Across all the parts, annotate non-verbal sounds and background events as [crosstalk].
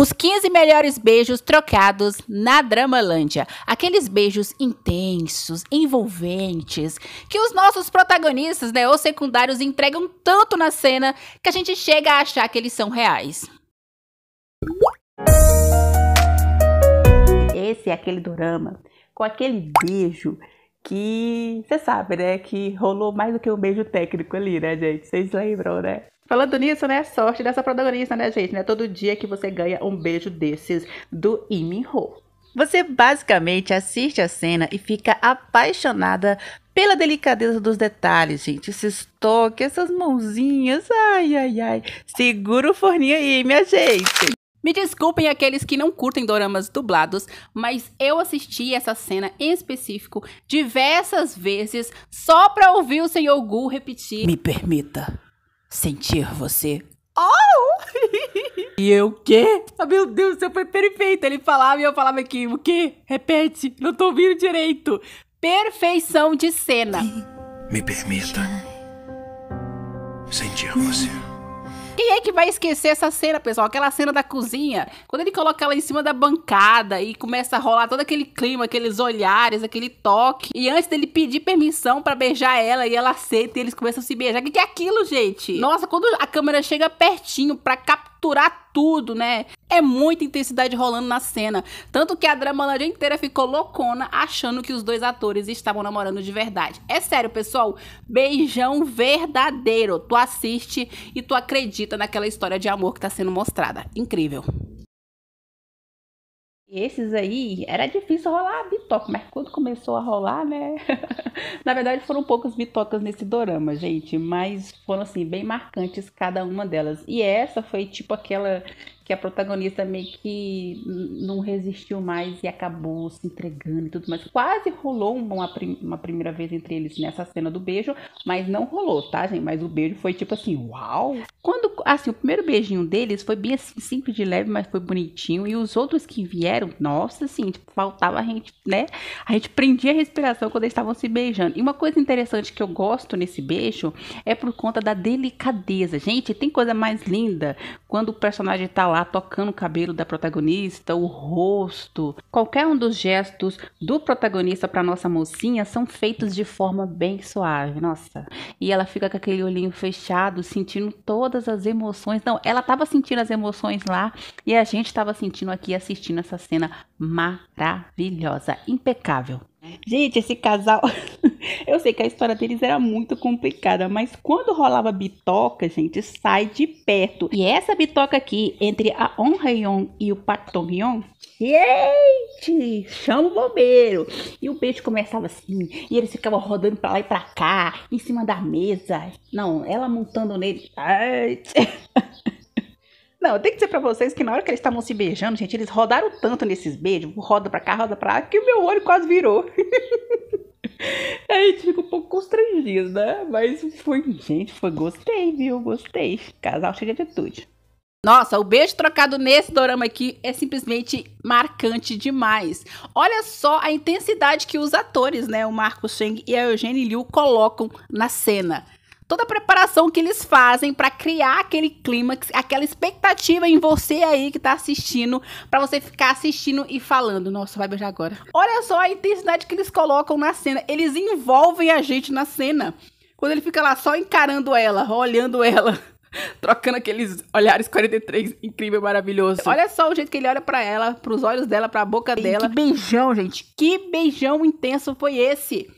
Os 15 melhores beijos trocados na Dramalândia. Aqueles beijos intensos, envolventes, que os nossos protagonistas, né, ou secundários entregam tanto na cena que a gente chega a achar que eles são reais. Esse é aquele dorama com aquele beijo que você sabe, né? Que rolou mais do que um beijo técnico ali, né, gente? Vocês lembram, né? Falando nisso, né? Sorte dessa protagonista, né, gente? Né? Todo dia que você ganha um beijo desses do Iminho. Você basicamente assiste a cena e fica apaixonada pela delicadeza dos detalhes, gente. Esses toques, essas mãozinhas. Ai, ai, ai. Segura o forninho aí, minha gente. Me desculpem aqueles que não curtem doramas dublados, mas eu assisti essa cena em específico diversas vezes só pra ouvir o Senhor Gu repetir: Me permita sentir você. Oh! e eu, o quê? Oh, meu Deus, você foi perfeito. Ele falava e eu falava aqui, o quê? Repete, não tô ouvindo direito. Perfeição de cena. Me permita sentir você quem é que vai esquecer essa cena, pessoal? Aquela cena da cozinha. Quando ele coloca ela em cima da bancada e começa a rolar todo aquele clima, aqueles olhares, aquele toque. E antes dele pedir permissão para beijar ela e ela aceita e eles começam a se beijar. O que, que é aquilo, gente? Nossa, quando a câmera chega pertinho para captar capturar tudo, né? É muita intensidade rolando na cena. Tanto que a Dramalândia inteira ficou loucona achando que os dois atores estavam namorando de verdade. É sério, pessoal. Beijão verdadeiro. Tu assiste e tu acredita naquela história de amor que tá sendo mostrada. Incrível. Esses aí era difícil rolar a bitoca, mas quando começou a rolar, né? [laughs] Na verdade, foram poucas bitocas nesse dorama, gente, mas foram assim bem marcantes cada uma delas. E essa foi tipo aquela que a protagonista meio que não resistiu mais e acabou se entregando e tudo mais. Quase rolou uma, uma primeira vez entre eles nessa cena do beijo, mas não rolou, tá, gente? Mas o beijo foi tipo assim, uau! Quando, assim, o primeiro beijinho deles foi bem assim, simples de leve, mas foi bonitinho. E os outros que vieram, nossa, assim, tipo, faltava a gente, né? A gente prendia a respiração quando eles estavam se beijando. E uma coisa interessante que eu gosto nesse beijo é por conta da delicadeza. Gente, tem coisa mais linda quando o personagem tá lá lá tocando o cabelo da protagonista, o rosto, qualquer um dos gestos do protagonista para nossa mocinha são feitos de forma bem suave, nossa. E ela fica com aquele olhinho fechado, sentindo todas as emoções. Não, ela tava sentindo as emoções lá e a gente tava sentindo aqui assistindo essa cena maravilhosa, impecável. Gente, esse casal eu sei que a história deles era muito complicada, mas quando rolava bitoca, gente, sai de perto. E essa bitoca aqui, entre a Onreyon e o Pak Tongyeon, gente, chama o bombeiro. E o beijo começava assim, e eles ficavam rodando pra lá e pra cá, em cima da mesa. Não, ela montando nele. Ai, [laughs] Não, eu tenho que dizer pra vocês que na hora que eles estavam se beijando, gente, eles rodaram tanto nesses beijos, roda pra cá, roda pra lá, que o meu olho quase virou. [laughs] [laughs] É, a gente fica um pouco constrangido, né? Mas foi, gente, foi gostei, viu? Gostei. Casal chega de atitude. Nossa, o beijo trocado nesse dorama aqui é simplesmente marcante demais. Olha só a intensidade que os atores, né, o Marco Cheng e a Eugênia Liu colocam na cena toda a preparação que eles fazem para criar aquele clímax, aquela expectativa em você aí que tá assistindo, para você ficar assistindo e falando, nossa, vai beijar agora. Olha só a intensidade que eles colocam na cena, eles envolvem a gente na cena. Quando ele fica lá só encarando ela, olhando ela, [laughs] trocando aqueles olhares 43, incrível, maravilhoso. Olha só o jeito que ele olha para ela, para os olhos dela, para a boca e dela. Que beijão, gente. Que beijão intenso foi esse?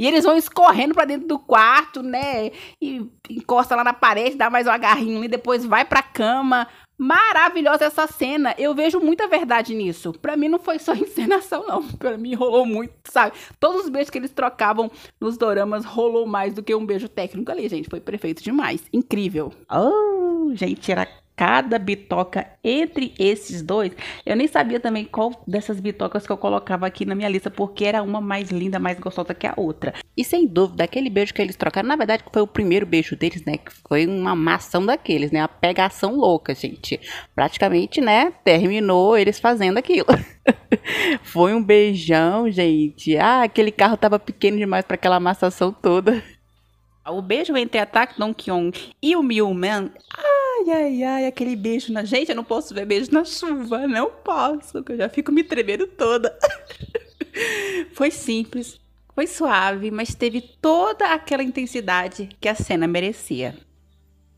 E eles vão escorrendo para dentro do quarto, né? E encosta lá na parede, dá mais um agarrinho e depois vai pra cama. Maravilhosa essa cena. Eu vejo muita verdade nisso. Para mim não foi só [laughs] encenação não. Para mim rolou muito, sabe? Todos os beijos que eles trocavam nos doramas rolou mais do que um beijo técnico ali, gente. Foi perfeito demais. Incrível. Oh, gente, era cada bitoca entre esses dois. Eu nem sabia também qual dessas bitocas que eu colocava aqui na minha lista, porque era uma mais linda, mais gostosa que a outra. E sem dúvida, aquele beijo que eles trocaram, na verdade, foi o primeiro beijo deles, né? Que foi uma maçã daqueles, né? Uma pegação louca, gente. Praticamente, né? Terminou eles fazendo aquilo. [laughs] foi um beijão, gente. Ah, aquele carro tava pequeno demais para aquela amassação toda. O beijo entre Attack Don Kong e o Miu Man ai, ai, ai, aquele beijo na. Gente, eu não posso ver beijo na chuva, não posso, que eu já fico me tremendo toda. [laughs] Foi simples, foi suave, mas teve toda aquela intensidade que a cena merecia.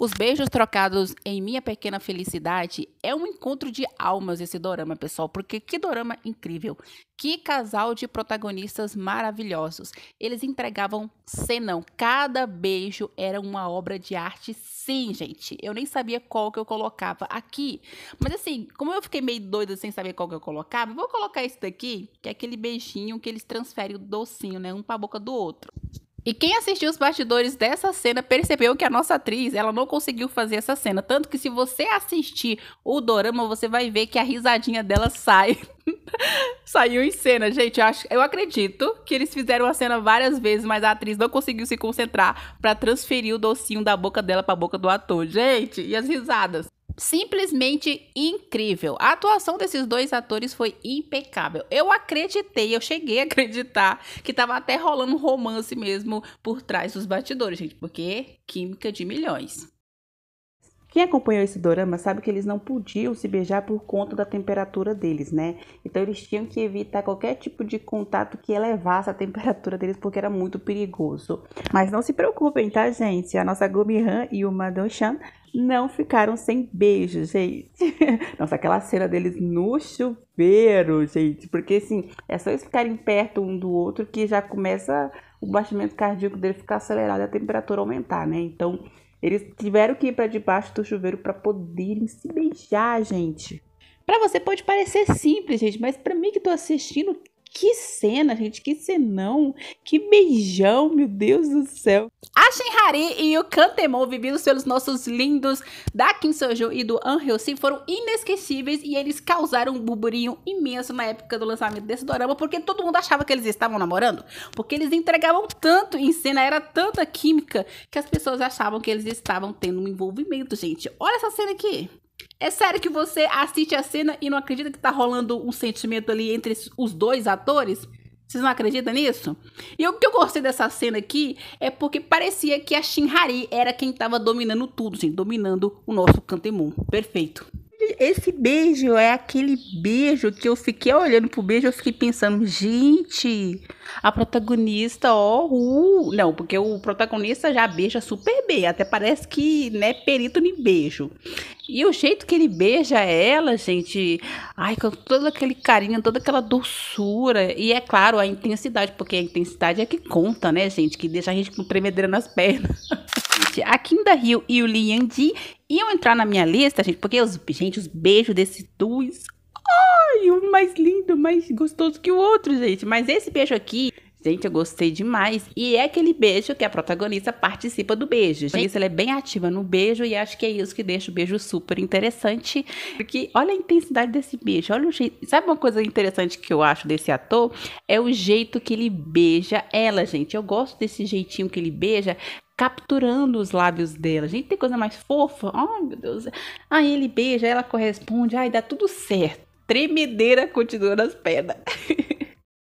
Os beijos trocados em Minha Pequena Felicidade é um encontro de almas esse dorama, pessoal, porque que dorama incrível. Que casal de protagonistas maravilhosos. Eles entregavam senão, cada beijo era uma obra de arte, sim, gente. Eu nem sabia qual que eu colocava aqui. Mas assim, como eu fiquei meio doida sem saber qual que eu colocava, vou colocar esse daqui, que é aquele beijinho que eles transferem o docinho, né, um para a boca do outro. E quem assistiu os bastidores dessa cena percebeu que a nossa atriz, ela não conseguiu fazer essa cena. Tanto que se você assistir o Dorama, você vai ver que a risadinha dela sai. [laughs] Saiu em cena, gente. Eu, acho, eu acredito que eles fizeram a cena várias vezes, mas a atriz não conseguiu se concentrar para transferir o docinho da boca dela para a boca do ator. Gente, e as risadas? simplesmente incrível. A atuação desses dois atores foi impecável. Eu acreditei, eu cheguei a acreditar que tava até rolando um romance mesmo por trás dos batidores, gente, porque química de milhões. Quem acompanhou esse dorama sabe que eles não podiam se beijar por conta da temperatura deles, né? Então eles tinham que evitar qualquer tipo de contato que elevasse a temperatura deles, porque era muito perigoso. Mas não se preocupem, tá, gente? A nossa Gumihan e o Madon Chan não ficaram sem beijo, gente. [laughs] Nossa, aquela cena deles no chuveiro, gente. Porque assim, é só eles ficarem perto um do outro que já começa o batimento cardíaco dele ficar acelerado e a temperatura aumentar, né? Então, eles tiveram que ir para debaixo do chuveiro para poderem se beijar, gente. Para você pode parecer simples, gente, mas para mim que tô assistindo que cena, gente, que cenão, que beijão, meu Deus do céu. A Shinhari e o Kantemon, vividos pelos nossos lindos da Kim Sojo e do An Hyo-si, foram inesquecíveis e eles causaram um burburinho imenso na época do lançamento desse dorama, porque todo mundo achava que eles estavam namorando, porque eles entregavam tanto em cena, era tanta química, que as pessoas achavam que eles estavam tendo um envolvimento, gente. Olha essa cena aqui. É sério que você assiste a cena e não acredita que tá rolando um sentimento ali entre os dois atores? Vocês não acreditam nisso? E o que eu gostei dessa cena aqui é porque parecia que a Shinhari era quem estava dominando tudo, gente, dominando o nosso Kantemon. Perfeito. Esse beijo é aquele beijo que eu fiquei olhando pro beijo, eu fiquei pensando, gente, a protagonista, ó, uh, não, porque o protagonista já beija super bem, até parece que, né, perito em beijo. E o jeito que ele beija ela, gente, ai, com todo aquele carinho, toda aquela doçura. E é claro, a intensidade, porque a intensidade é que conta, né, gente? Que deixa a gente com tremedeira nas pernas. a Kim da Rio e o Lian Di iam entrar na minha lista, gente, porque, os, gente, os beijos desses dois. Oh! um mais lindo, mais gostoso que o outro, gente. Mas esse beijo aqui, Gente, eu gostei demais. E é aquele beijo que a protagonista participa do beijo. Gente, ela é bem ativa no beijo e acho que é isso que deixa o beijo super interessante. Porque olha a intensidade desse beijo, olha o jeito. Sabe uma coisa interessante que eu acho desse ator? É o jeito que ele beija ela, gente. Eu gosto desse jeitinho que ele beija, capturando os lábios dela. Gente, tem coisa mais fofa. Ai, oh, meu Deus. Aí ele beija, ela corresponde, ai, dá tudo certo tremedeira continua nas pernas.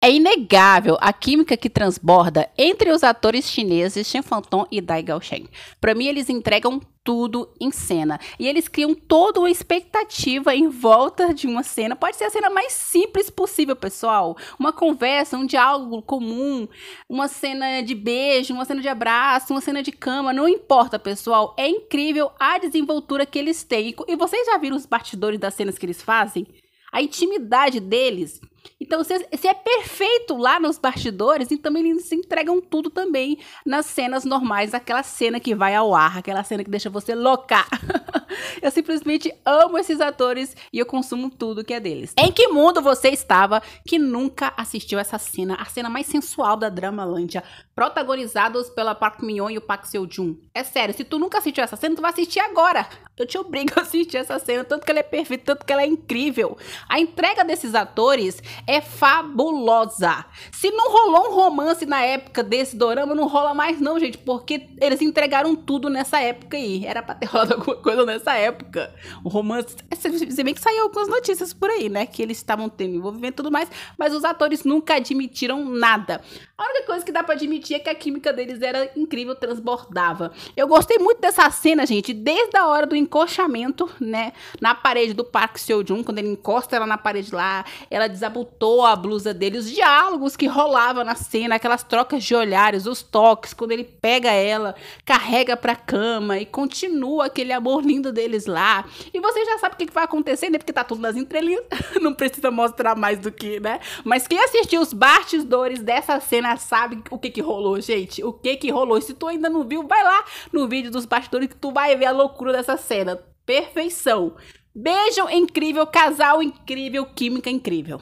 É inegável a química que transborda entre os atores chineses Shen Fanton e Dai Gaosheng. Para mim, eles entregam tudo em cena e eles criam toda uma expectativa em volta de uma cena. Pode ser a cena mais simples possível, pessoal. Uma conversa, um diálogo comum, uma cena de beijo, uma cena de abraço, uma cena de cama, não importa, pessoal. É incrível a desenvoltura que eles têm. E vocês já viram os bastidores das cenas que eles fazem? A intimidade deles então, se, é, se, é perfeito lá nos bastidores, então eles entregam tudo também nas cenas normais, aquela cena que vai ao ar, aquela cena que deixa você louca. [laughs] eu simplesmente amo esses atores e eu consumo tudo que é deles. Em que mundo você estava que nunca assistiu essa cena, a cena mais sensual da Dramalândia, protagonizados pela Park Min-young e o Park Seo-joon? É sério, se tu nunca assistiu essa cena, tu vai assistir agora. Eu te obrigo a assistir essa cena, tanto que ela é perfeita, tanto que ela é incrível. A entrega desses atores é fabulosa. Se não rolou um romance na época desse dorama, não rola mais não, gente, porque eles entregaram tudo nessa época aí. Era pra ter rolado alguma coisa nessa época. O romance, é, se bem que saiu algumas notícias por aí, né, que eles estavam tendo envolvimento e tudo mais, mas os atores nunca admitiram nada. A única coisa que dá para admitir é que a química deles era incrível, transbordava. Eu gostei muito dessa cena, gente, desde a hora do encoxamento, né, na parede do Park Seo-joon, quando ele encosta ela na parede lá, ela desabou amputou a blusa dele, os diálogos que rolavam na cena, aquelas trocas de olhares, os toques, quando ele pega ela, carrega pra cama e continua aquele amor lindo deles lá. E você já sabe o que vai acontecer, né? Porque tá tudo nas entrelinhas, [laughs] não precisa mostrar mais do que, né? Mas quem assistiu os bastidores dessa cena sabe o que que rolou, gente. O que que rolou. Se tu ainda não viu, vai lá no vídeo dos bastidores que tu vai ver a loucura dessa cena. Perfeição. Beijo incrível, casal incrível, química incrível.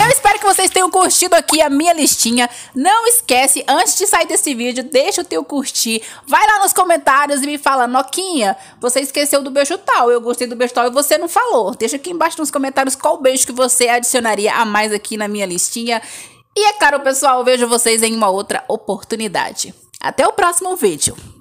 Eu espero que vocês tenham curtido aqui a minha listinha. Não esquece, antes de sair desse vídeo, deixa o teu curtir. Vai lá nos comentários e me fala, Noquinha, você esqueceu do beijo tal, eu gostei do beijo tal e você não falou. Deixa aqui embaixo nos comentários qual beijo que você adicionaria a mais aqui na minha listinha. E é claro, pessoal, vejo vocês em uma outra oportunidade. Até o próximo vídeo.